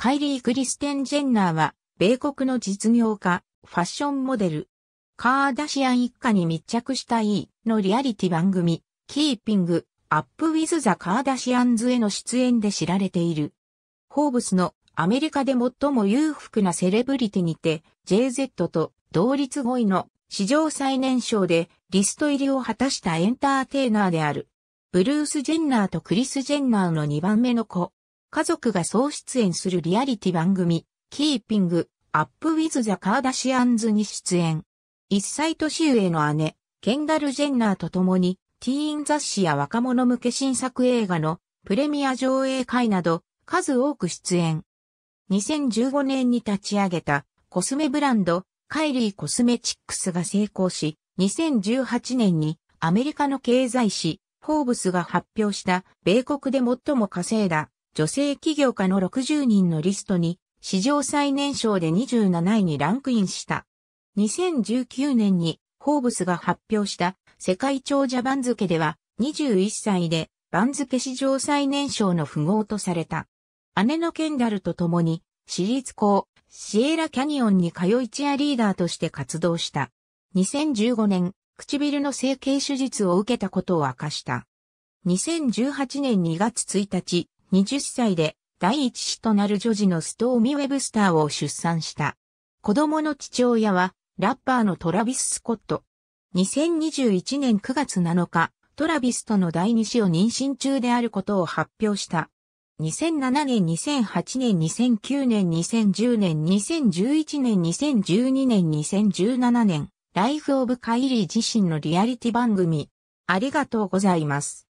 カイリー・クリステン・ジェンナーは、米国の実業家、ファッションモデル。カーダシアン一家に密着したいのリアリティ番組、キーピング、アップ・ウィズ・ザ・カーダシアンズへの出演で知られている。ホーブスのアメリカで最も裕福なセレブリティにて、JZ と同率5位の史上最年少でリスト入りを果たしたエンターテイナーである。ブルース・ジェンナーとクリス・ジェンナーの2番目の子、家族が総出演するリアリティ番組、キーピング、アップウィズ・ザ・カーダシアンズに出演。一歳年上の姉、ケンダル・ジェンナーと共に、ティーン雑誌や若者向け新作映画のプレミア上映会など、数多く出演。2015年に立ち上げたコスメブランド、カイリー・コスメチックスが成功し、2018年にアメリカの経済誌、フォーブスが発表した米国で最も稼いだ女性起業家の60人のリストに、史上最年少で27位にランクインした。2019年に、ホーブスが発表した世界長者番付では、21歳で番付史上最年少の富豪とされた。姉のケンダルと共に、私立校、シエラキャニオンに通いチアリーダーとして活動した。2015年、唇の整形手術を受けたことを明かした。2018年2月1日、20歳で第一子となる女児のストーミ・ウェブスターを出産した。子供の父親は、ラッパーのトラビス・スコット。2021年9月7日、トラビスとの第二子を妊娠中であることを発表した。2007年、2008年、2009年、2010年、2011年、2012年、2017年、ライフ・オブ・カイリー自身のリアリティ番組。ありがとうございます。